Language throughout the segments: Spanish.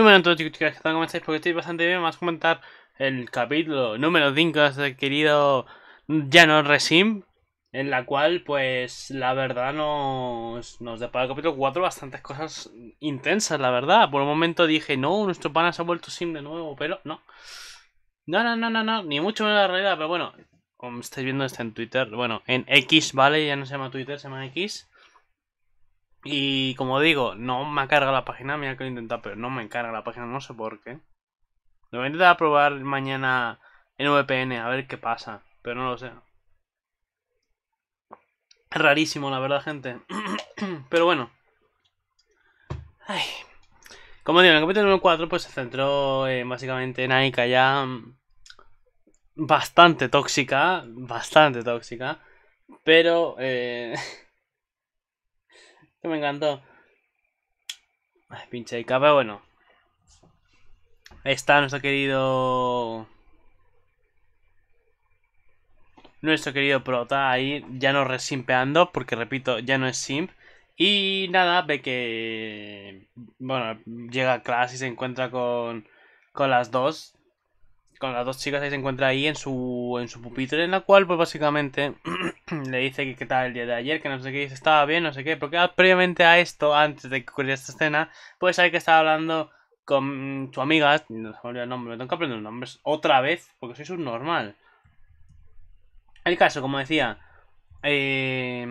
Muy buenas a todos chicos, chicas, Porque estoy bastante bien, vamos a comentar el capítulo número 5 de este querido no Resim, en la cual, pues, la verdad nos, nos depara el capítulo 4 bastantes cosas intensas, la verdad. Por un momento dije, no, nuestro pana se ha vuelto sim de nuevo, pero no. No, no, no, no, no, ni mucho menos la realidad, pero bueno, como estáis viendo está en Twitter, bueno, en X, ¿vale? Ya no se llama Twitter, se llama X. Y como digo, no me ha cargado la página, mira que lo he intentado, pero no me carga la página, no sé por qué. Lo voy a intentar probar mañana en VPN, a ver qué pasa, pero no lo sé. Rarísimo, la verdad, gente. pero bueno. Como digo, en el capítulo número 4 pues se centró básicamente en Aika ya mm, bastante tóxica, bastante tóxica, pero... Eh, Que me encantó. Ay, pinche de bueno. está nuestro querido... Nuestro querido prota ahí ya no resimpeando, porque repito, ya no es simp. Y nada, ve que... Bueno, llega a clase y se encuentra con, con las dos con las dos chicas que se encuentra ahí en su, en su pupitre, en la cual, pues básicamente le dice que qué tal el día de ayer, que no sé qué, dice, estaba bien, no sé qué, porque ah, previamente a esto, antes de que ocurriera esta escena, pues hay que estaba hablando con su amiga, no se me el nombre, me tengo que aprender los nombres otra vez, porque soy subnormal. El caso, como decía, eh,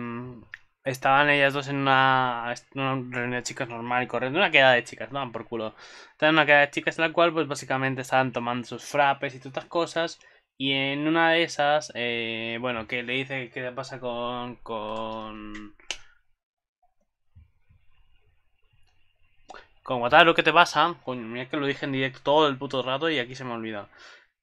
estaban ellas dos en una, una reunión de chicas normal y corriendo, una queda de chicas, no, por culo. Estaban en una queda de chicas en la cual, pues básicamente estaban tomando sus frappes y todas estas cosas. Y en una de esas, eh, bueno, que le dice qué pasa con. con. Con Wataru, ¿qué te pasa? Coño, mira que lo dije en directo todo el puto rato y aquí se me ha olvidado.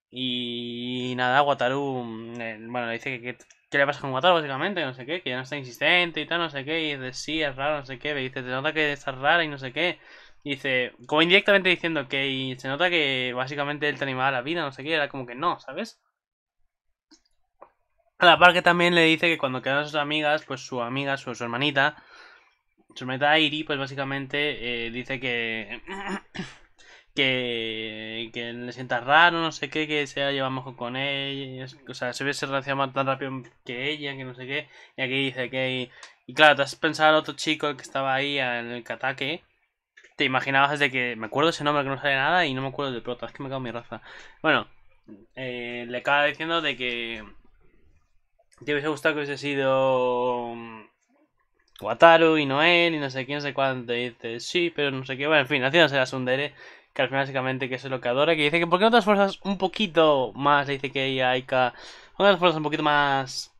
Y nada, Wataru, eh, bueno, le dice que, que ¿qué le pasa con Wataru básicamente? No sé qué, que ya no está insistente y tal, no sé qué, y dice, sí, es raro, no sé qué, me dice, te nota que estás rara y no sé qué. dice, como indirectamente diciendo que se nota que básicamente él te animaba a la vida, no sé qué, era como que no, ¿sabes? A la par que también le dice que cuando quedan sus amigas, pues su amiga, su, hermanita, su hermanita Airi, pues básicamente eh, dice que que, le sienta raro, no sé qué, que se llevado mejor con ella, o sea, se hubiese relacionado tan rápido que ella, que no sé qué, y aquí dice que... Y, claro, te has pensado al otro chico que estaba ahí en el Katake, te imaginabas desde que... Me acuerdo ese nombre que no sale nada y no me acuerdo del prota, es que me cago en mi raza. Bueno, eh, le acaba diciendo de que... Te hubiese gustado que hubiese sido... Mm, Wataru y Noel y no sé quién, no sé cuánto, y dice, sí, pero no sé qué, bueno, en fin, haciéndose un dere que al final básicamente que es lo que adora, que dice que ¿por qué no te esfuerzas un poquito más? dice que hay que... ¿Por qué un poquito más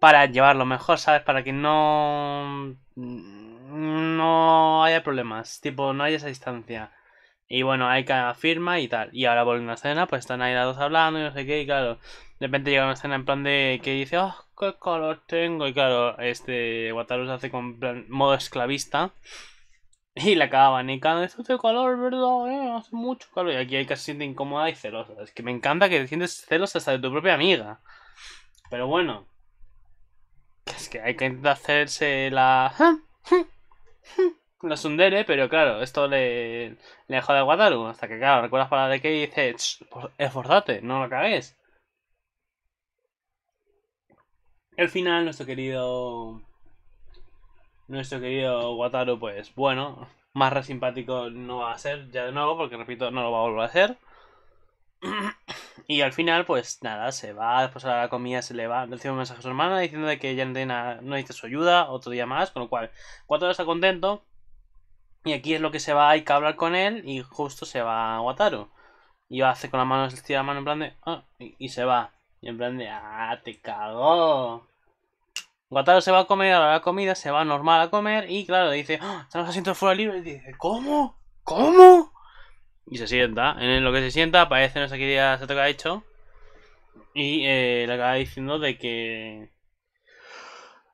para llevarlo mejor, sabes? Para que no... no haya problemas, tipo, no haya esa distancia. Y bueno, Aika firma y tal. Y ahora vuelve una escena, pues están ahí las dos hablando y no sé qué, y claro, de repente llega una escena en plan de que dice, oh, qué color tengo. Y claro, este Wataru se hace con plan, modo esclavista. Y la acababan cada esto hace calor, ¿verdad? Eh, hace mucho calor. Y aquí hay que se siente incómoda y celosa. Es que me encanta que te sientes celos hasta de tu propia amiga. Pero bueno. Es que hay que intentar hacerse la... ¡ah! La sundere, pero claro, esto le, le dejó de Guadalupe. Hasta que, claro, recuerdas para de y dice, pues, esforzate, no lo cagues. El final, nuestro querido nuestro querido Wataru, pues bueno, más re simpático no va a ser, ya de nuevo, porque repito, no lo va a volver a hacer. Y al final, pues nada, se va, después a la comida se le va, recibe un mensaje a su hermana diciendo de que ya no, no necesita su ayuda, otro día más, con lo cual Wataru está contento. Y aquí es lo que se va, hay que hablar con él y justo se va a Wataru. Y va a hacer con la mano, se tira la mano en plan de... Ah", y, se va. Y en plan de... ¡Ah, te cagó! Guataro se va a comer a la comida, se va normal a comer y claro, dice, ah, están fuera libre, Y dice, ¿cómo? ¿Cómo? Y se sienta. En lo que se sienta aparece no sé qué día se toca hecho. Y eh, le acaba diciendo de que...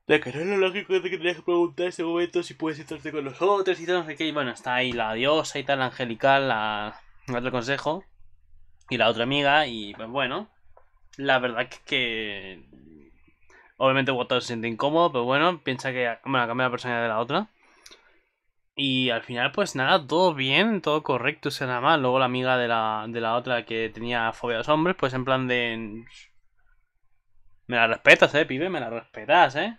De que no es lo lógico de que tenías que preguntar en ese momento si puedes sentarte con los otros y tal, no sé qué. Y bueno, está ahí la diosa y tal, la angelical, la... la consejo. Y la otra amiga y pues bueno. La verdad que Obviamente Watto se siente incómodo, pero bueno, piensa que bueno, cambia la personalidad de la otra. Y al final, pues nada, todo bien, todo correcto, o sea, nada más. Luego la amiga de la, otra que tenía fobia a los hombres, pues en plan de... Me la respetas, eh, pibe, me la respetas, eh.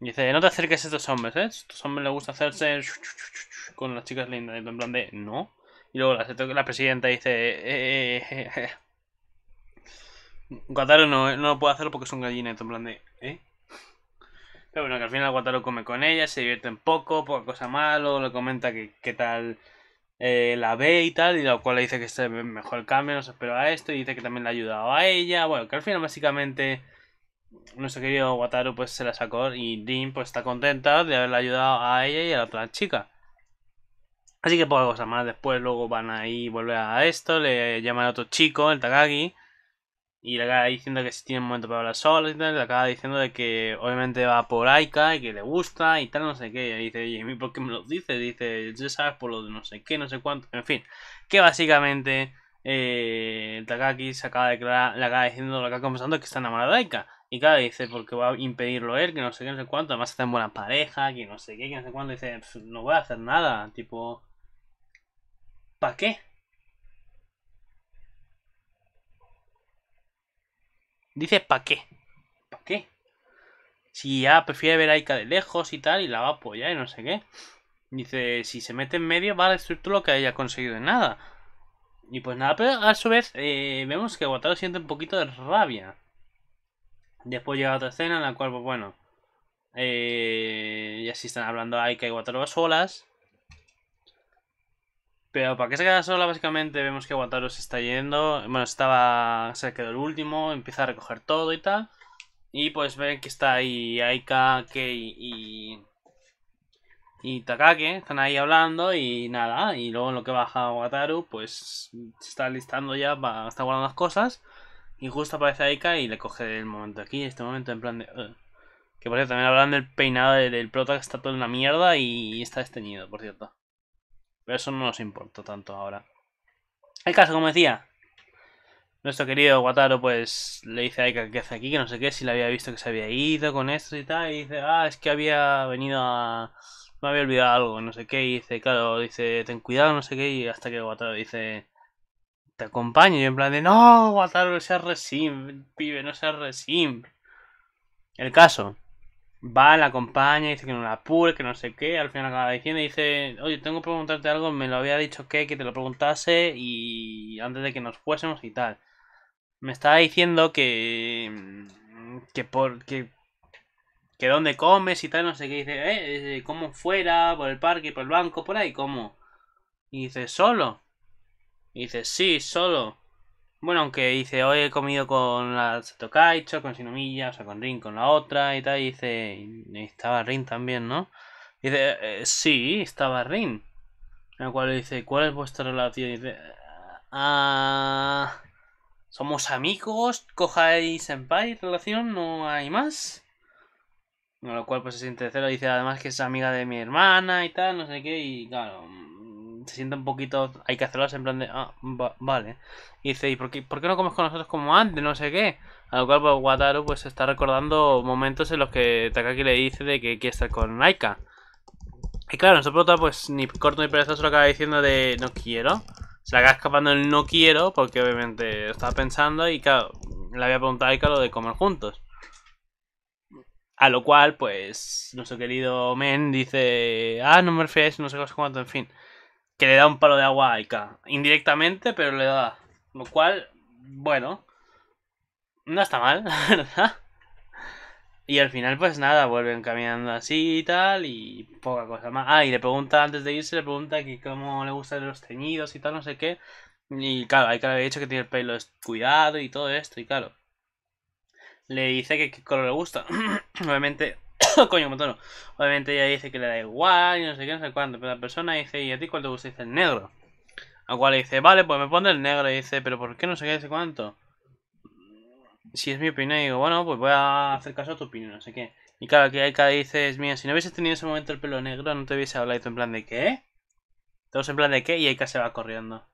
Y dice, no te acerques a estos hombres, ¿eh? estos hombres les gusta hacerse con las chicas lindas. en plan de, no. Y luego la, la presidenta dice, eh, eh, eh, eh Guataro no, eh, no puede hacerlo porque es un gallina en plan de... ¿eh? Pero bueno, que al final Guataro come con ella, se divierte un poco, poca cosa malo, le comenta que, qué tal eh, la ve y tal, y lo cual le dice que este mejor el cambio, no se a esto, y dice que también le ha ayudado a ella. Bueno, que al final básicamente nuestro querido Wataru pues se la sacó y Dean pues está contenta de haberle ayudado a ella y a la otra chica. Así que poca cosa más, después luego van ahí, vuelve a esto, le llaman a otro chico, el Takagi, y le acaba diciendo que si tiene un momento para hablar solo, y tal, le acaba diciendo de que obviamente va por Aika y que le gusta y tal, no sé qué. Y dice, oye, por qué me lo dice? Dice, ya sabes por lo de no sé qué, no sé cuánto. En fin, que básicamente eh, Takaki se acaba, de declarar, le acaba diciendo, le acaba confesando que está enamorada de Aika. Y claro, dice, porque va a impedirlo él, que no sé qué, no sé cuánto. Además está en buena pareja, que no sé qué, que no sé cuánto. Dice, no voy a hacer nada, tipo... ¿Para qué? Dice, para qué? para qué? Si ya prefiere ver a Aika de lejos y tal, y la va a apoyar y no sé qué. Dice, si se mete en medio, va a destruir todo lo que haya conseguido en nada. Y pues nada, pero a su vez eh, vemos que Wataru siente un poquito de rabia. Después llega otra escena en la cual, pues bueno, eh, ya si están hablando Aika y Wataru a solas. Pero para que se queda sola, básicamente vemos que Wataru se está yendo. Bueno, estaba. se quedó el último, empieza a recoger todo y tal. Y pues ven que está ahí Aika, Kei y. y Takake, están ahí hablando y nada. Y luego lo que baja Wataru, pues se está listando ya, va, está guardando las cosas. Y justo aparece Aika y le coge el momento aquí, este momento en plan de. Que por cierto, también hablan del peinado del, prota que está todo una mierda y, y está desteñido, por cierto. Pero eso no nos importa tanto ahora. El caso, como decía, nuestro querido Guataro pues le dice a Aika que hace aquí, que no sé qué, si le había visto que se había ido con esto y tal, y dice, ah, es que había venido a... me había olvidado algo, no sé qué, y dice, claro, dice, ten cuidado, no sé qué, y hasta que Guataro dice, te acompaño, y en plan de, no, Guataro, no seas resim, pibe, no seas resim. El caso, va, la acompaña, dice que no la apure, que no sé qué, al final acaba diciendo, dice, oye, tengo que preguntarte algo, me lo había dicho que, que te lo preguntase y antes de que nos fuésemos y tal. Me estaba diciendo que... que por... que... que dónde comes y tal, no sé qué, dice, eh, eh, eh como fuera, por el parque, por el banco, por ahí, ¿cómo? Y dice, solo. Y dice, sí, solo. Bueno, aunque dice, hoy he comido con la Kaicho, con sinomilla o sea, con Rin, con la otra y tal, y dice, estaba Rin también, ¿no? dice, eh, sí, estaba Rin. En el cual dice, ¿cuál es vuestra relación? Y dice, ah, somos amigos, en Senpai, relación, no hay más. En lo cual pues se siente cero, dice además que es amiga de mi hermana y tal, no sé qué, y claro, se siente un poquito, hay que hacerlas en plan de, ah, vale. Y dice, ¿y por qué, por qué no comes con nosotros como antes? No sé qué. A lo cual pues, Wataru pues está recordando momentos en los que Takaki le dice de que quiere estar con Aika. Y claro, nosotros pues ni corto ni perezoso lo acaba diciendo de no quiero. Se le acaba escapando el no quiero porque obviamente estaba pensando y claro, le había preguntado a Aika lo de comer juntos. A lo cual, pues, nuestro querido Men dice, ah, no me refieres, no sé cuánto, en fin que le da un palo de agua a Aika. Indirectamente, pero le da. Lo cual, bueno, no está mal, ¿verdad? Y al final, pues nada, vuelven caminando así y tal, y poca cosa más. Ah, y le pregunta antes de irse, le pregunta que cómo le gustan los teñidos y tal, no sé qué. Y claro, hay le haber dicho que tiene el pelo cuidado y todo esto, y claro. Le dice que qué color le gusta. Obviamente, Coño, un Obviamente ella dice que le da igual y no sé qué, no sé cuánto. Pero la persona dice, ¿y a ti cuál te gusta? dice, el negro. Al cual le dice, vale, pues me pone el negro. Y dice, ¿pero por qué no sé qué, no sé cuánto? Si es mi opinión, digo, bueno, pues voy a hacer caso a tu opinión, no sé qué. Y claro, que hay cada dice, es mía, si no hubieses tenido ese momento el pelo negro, no te hubiese hablado. en plan de, ¿qué? Todos en plan de, ¿qué? Y Aika se va corriendo.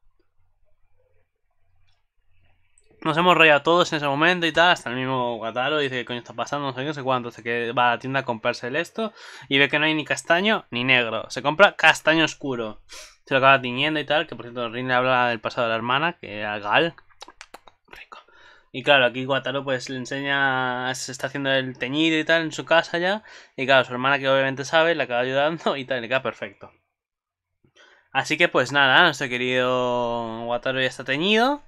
Nos hemos reído a todos en ese momento y tal. Hasta el mismo Guataro dice que coño está pasando, no sé qué, no sé cuánto. Se que va a la tienda a comprarse el esto y ve que no hay ni castaño ni negro. Se compra castaño oscuro. Se lo acaba tiñendo y tal. Que por cierto, Rin le habla del pasado de la hermana, que era Gal. Rico. Y claro, aquí Guataro pues le enseña, se está haciendo el teñido y tal en su casa ya. Y claro, su hermana que obviamente sabe, le acaba ayudando y tal, le queda perfecto. Así que pues nada, nuestro querido Guataro ya está teñido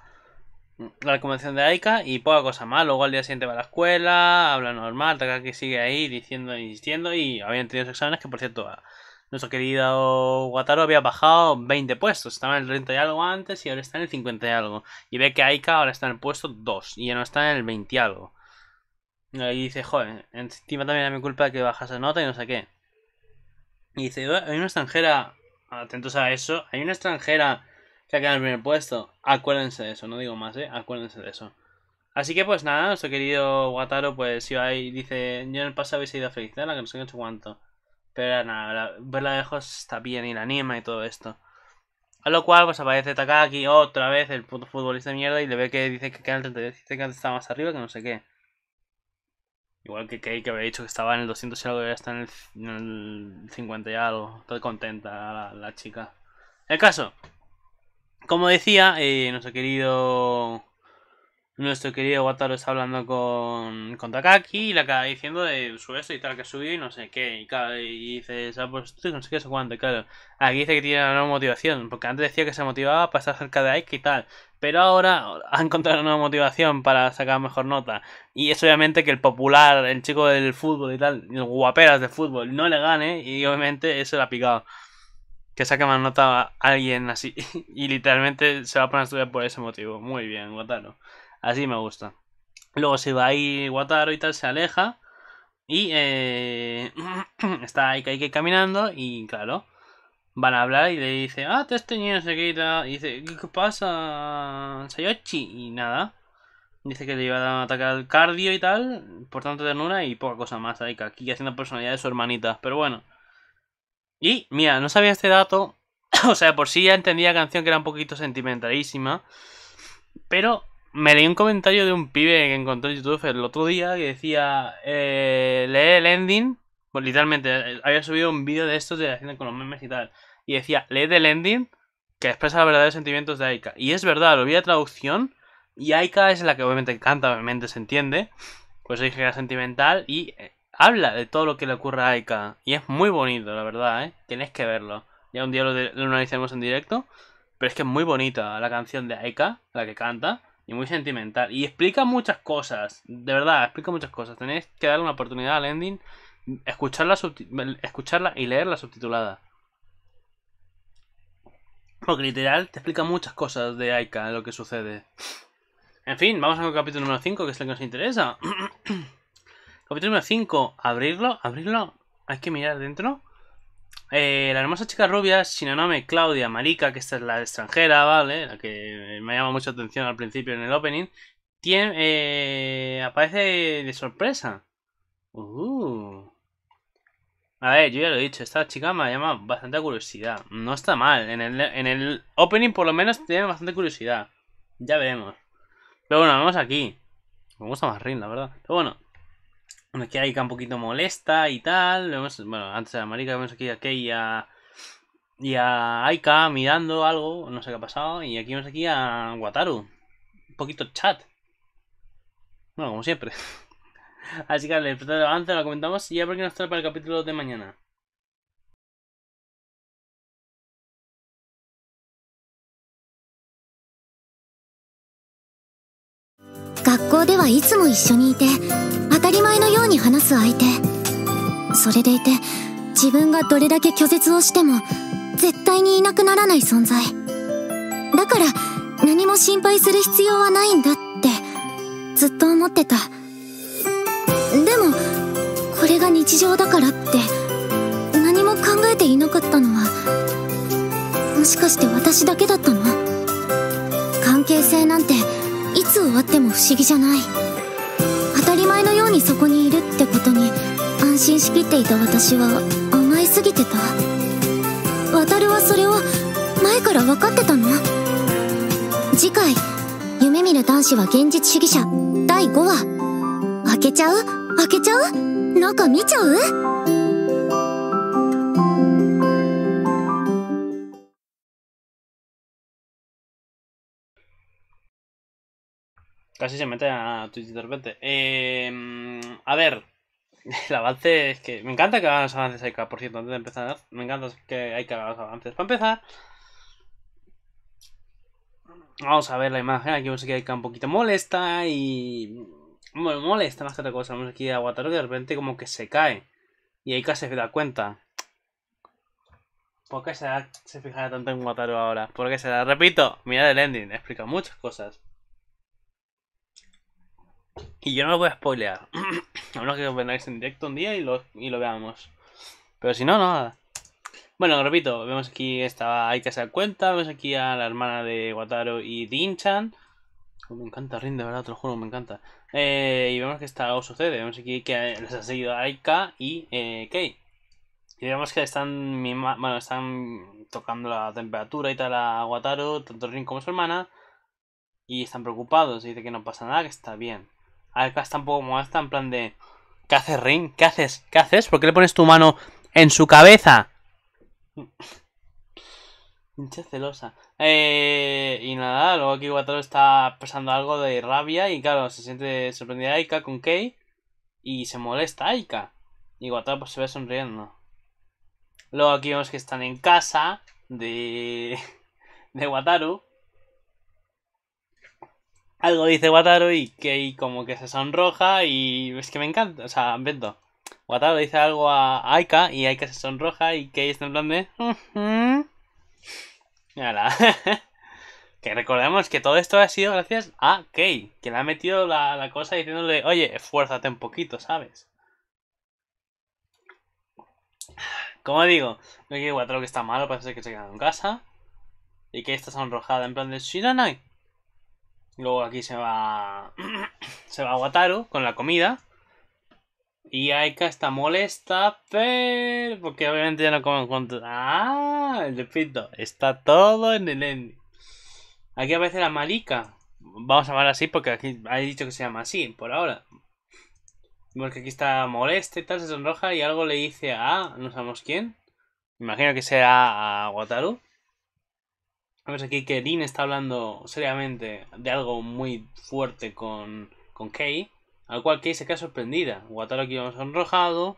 la recomendación de Aika y poca cosa más. Luego al día siguiente va a la escuela, habla normal, que sigue ahí diciendo y insistiendo Y habían tenido exámenes que, por cierto, nuestro querido Wataru había bajado 20 puestos. Estaba en el 30 y algo antes y ahora está en el 50 y algo. Y ve que Aika ahora está en el puesto 2 y ya no está en el 20 y algo. Y dice, joder, encima también a mi culpa que bajase nota y no sé qué. Y dice, hay una extranjera, atentos a eso, hay una extranjera que en el primer puesto. Acuérdense de eso, no digo más, ¿eh? Acuérdense de eso. Así que pues nada, nuestro querido Guataro pues si ahí dice, yo en el pasado habéis ido a la que no sé qué, cuánto. Pero nada, verla de lejos está bien y la anima y todo esto. A lo cual pues aparece Takaki otra vez, el puto futbolista de mierda, y le ve que dice que queda el 32, que antes estaba más arriba, que no sé qué. Igual que Kei que había dicho que estaba en el 200 y algo, y está en el, 50 y algo. Estoy contenta la, la chica. El caso, como decía, eh, nuestro querido... Nuestro querido Wataru está hablando con, con Takaki y le acaba diciendo de su esto y tal que subió y no sé qué. Y, dice y dice, ah, pues tú no sé qué, cuánto. claro, aquí dice que tiene una nueva motivación, porque antes decía que se motivaba para estar cerca de Ike y tal. Pero ahora ha encontrado una nueva motivación para sacar mejor nota. Y es obviamente que el popular, el chico del fútbol y tal, el guaperas de fútbol, no le gane. Y obviamente eso le ha picado que saque más nota a alguien así y literalmente se va a poner a estudiar por ese motivo. Muy bien, Guataro. Así me gusta. Luego se va ahí Guataro y tal, se aleja. Y eh, está ahí que caminando y claro, van a hablar y le dice, ah, te has tenido y dice, ¿qué pasa, Sayochi? Y nada. Dice que le iba a dar el cardio y tal, por tanto ternura y poca cosa más. Ahí que aquí haciendo personalidad de su hermanita. Pero bueno. Y mira, no sabía este dato. o sea, por si ya entendía la canción que era un poquito sentimentalísima. Pero me leí un comentario de un pibe que encontró en YouTube el otro día que decía: eh, lee el ending. Pues literalmente, eh, había subido un vídeo de estos de haciendo con los memes y tal. Y decía: lee el ending que expresa los verdaderos sentimientos de Aika. Y es verdad, lo vi a traducción. Y Aika es la que obviamente canta, obviamente se entiende. Pues dije que era sentimental. Y eh, habla de todo lo que le ocurre a Aika. Y es muy bonito, la verdad, ¿eh? que verlo. Ya un día lo, analizaremos en directo. Pero es que es muy bonita la canción de Aika, la que canta. Y muy sentimental. Y explica muchas cosas. De verdad, explica muchas cosas. Tenéis que darle una oportunidad al ending. Escucharla, escucharla y leerla subtitulada. Porque literal te explica muchas cosas de Aika, lo que sucede. En fin, vamos al capítulo número 5, que es el que nos interesa. Capítulo número 5. Abrirlo, abrirlo. Hay que mirar dentro. Eh, la hermosa chica rubia, Shinonome Claudia Marica, que esta es la extranjera, ¿vale? La que me llama mucha atención al principio en el opening. Tiene, eh, aparece de sorpresa. Uh. A ver, yo ya lo he dicho, esta chica me llama bastante curiosidad. No está mal. En el, en el opening por lo menos tiene bastante curiosidad. Ya veremos. Pero bueno, vamos aquí. Me gusta más Rin, la verdad. Pero bueno, Aquí Aika un poquito molesta y tal. bueno, antes a marica vemos aquí a Kei y a, y Aika mirando algo, no sé qué ha pasado. Y aquí vemos aquí a Wataru, un poquito chat. Bueno, como siempre. Así que antes de lo comentamos y ya porque qué nos trae para el capítulo de mañana. たり前のように話す相手それでいて自分がどれだけ拒絶をしても絶対にいなくならない存在だから何も心配する必要はないんだってずっと思ってたでもこれが日常だからって何も考えていなかったのはもしかして私だけだったの関係性なんていつ終わっても不思議じゃないたり前のようにそこにいるってことに安心しきっていた私は甘えすぎてた渡るはそれを前から分かってたの次回「夢見る男子は現実主義者」第5話開けちゃう開けちゃう中見ちゃう Casi se mete a Twitch de repente. Eh, a ver, el avance es que. Me encanta que hagan los avances Aika, por cierto, antes de empezar. Me encanta que hay que hagan los avances. Para empezar, vamos a ver la imagen. Aquí vemos que Aika un poquito molesta y. Muy molesta más que otra cosa. Vemos aquí a Wataru que de repente como que se cae. Y Aika se da cuenta. ¿Por qué se, se fijará tanto en Wataru ahora? ¿Por qué se da? Repito, mira el ending, explica muchas cosas. Y yo no lo voy a spoilear. a menos que vendáis en directo un día y lo, veamos. Pero si no, nada. Bueno, repito, vemos aquí esta Aika se da cuenta, vemos aquí a la hermana de Wataru y Dinchan. Oh, me encanta Rin, de verdad, te lo me encanta. Eh, y vemos que está algo sucede, vemos aquí que les ha seguido Aika y eh, Kei. Y vemos que están, bueno, están tocando la temperatura y tal a Wataru, tanto Rin como su hermana. Y están preocupados, y dice que no pasa nada, que está bien está un poco molesta, en plan de... ¿Qué haces, Ring, ¿Qué haces? ¿Qué haces? ¿Por qué le pones tu mano en su cabeza? Pinche celosa. Eh, y nada, luego aquí Wataru está pasando algo de rabia y claro, se siente sorprendida Aika con Kei y se molesta Aika. Y Wataru pues, se ve sonriendo. Luego aquí vemos que están en casa de, de Wataru algo dice Wataro y Kei como que se sonroja y es que me encanta, o sea, vendo. Wataru dice algo a Aika y Aika se sonroja y Kei está en plan de... que recordemos que todo esto ha sido gracias a Kei, que le ha metido la, cosa diciéndole, oye, esfuérzate un poquito, ¿sabes? Como digo, no que que está malo, parece que se quedado en casa. Y Kei está sonrojada en plan de... Shiranai, Luego aquí se va. se va Wataru con la comida. Y Aika está molesta, pero. Porque obviamente ya no comen juntos. ¡Ah! El repito, está todo en el ending. Aquí aparece la Malika. Vamos a llamar así porque aquí ha dicho que se llama así, por ahora. Porque aquí está molesta y tal, se sonroja y algo le dice a. No sabemos quién. Imagino que sea a Wataru. Vemos aquí que Dean está hablando seriamente de algo muy fuerte con, con Kei, al cual Kei se queda sorprendida. Wataru aquí va sonrojado,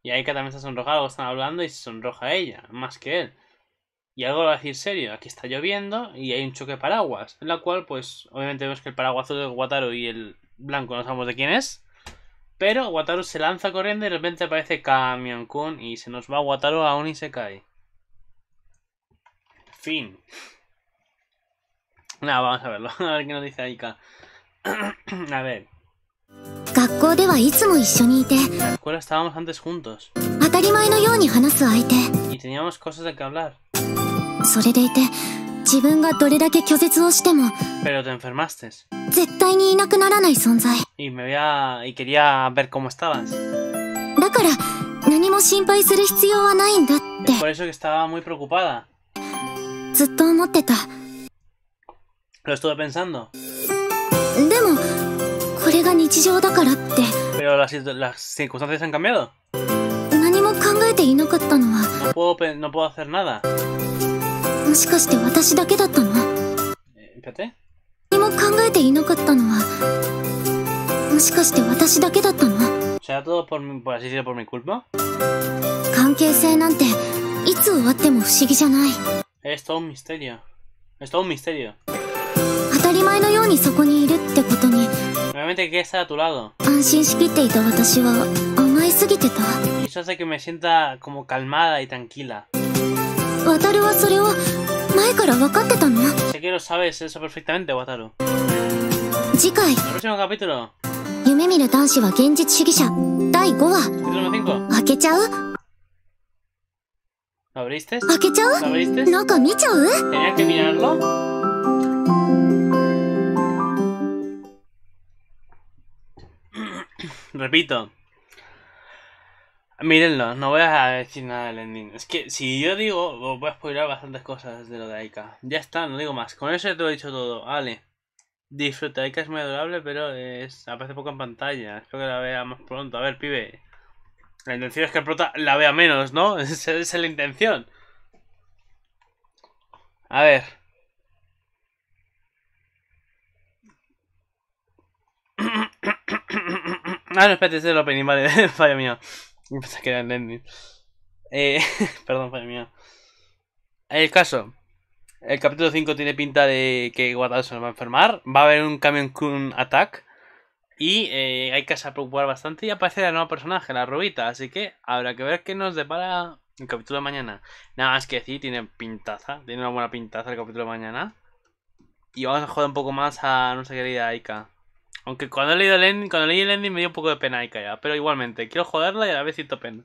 y Aika también está sonrojado, están hablando y se sonroja ella, más que él. Y algo va a decir serio, aquí está lloviendo y hay un choque de paraguas, en la cual pues obviamente vemos que el paraguazo azul de Wataru y el blanco no sabemos de quién es. Pero Wataru se lanza corriendo y de repente aparece Kamiankun y se nos va Wataru aún y se cae. Fin. Nada, vamos a verlo. A ver qué nos dice Aika. a ver. En La escuela estábamos antes juntos. Y teníamos cosas de que hablar. Pero te enfermaste. Y Y quería ver cómo estabas. por eso que estaba muy preocupada. ずっと思ってた。Lo estuve pensando. でも、これが日常だからって。Pero las, las circunstancias han cambiado. 何も考えていなかったのは。No puedo, no puedo hacer nada. もしかして私だけだったの Espérate. 何も考えていなかったのは。もしかして私だけだったの ¿Será todo por, por así decirlo por mi culpa? 関係性なんていつ終わっても不思議じゃない。Es todo un misterio. Es todo un misterio. Realmente hay que estar a tu lado. eso hace que me sienta como calmada y tranquila. Sé que lo sabes eso perfectamente, Wataru. El próximo capítulo. 夢見る男子は現実主義者第5話開けちゃう ¿Lo abriste? ¿Lo abriste? Eh? ¿Tenía que mirarlo? Repito. Mírenlo, no voy a decir nada del ending. Es que si yo digo, voy a bastantes cosas de lo de Aika. Ya está, no digo más. Con eso ya te lo he dicho todo. Vale. Disfruta, Aika es muy adorable, pero es, aparece poco en pantalla. Espero que la vea más pronto. A ver, pibe, la intención es que el prota la vea menos, ¿no? Esa es la intención. A ver. Ah, no, espérate, ese es el opening, vale, falla mía. Pensaba que era el ending. Eh, perdón, fallo mío. El caso. El capítulo 5 tiene pinta de que se va a enfermar. Va a haber un camion Kun attack. Y eh, hay que preocupar bastante y aparece el nuevo personaje, la Rubita, Así que habrá que ver qué nos depara el capítulo de mañana. Nada más que decir, tiene pintaza. Tiene una buena pintaza el capítulo de mañana. Y vamos a joder un poco más a nuestra querida Aika. Aunque cuando, he leído el cuando leí el ending me dio un poco de pena Aika ya. Pero igualmente, quiero joderla y a la vez siento pena.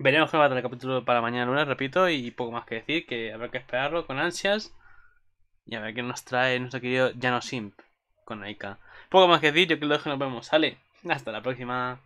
Veremos qué va a traer el capítulo para mañana lunes, repito. Y poco más que decir, que habrá que esperarlo con ansias. Y a ver qué nos trae nuestro querido Jano Simp con Aika. Poco más que decir, yo creo que nos vemos. Sale. Hasta la próxima.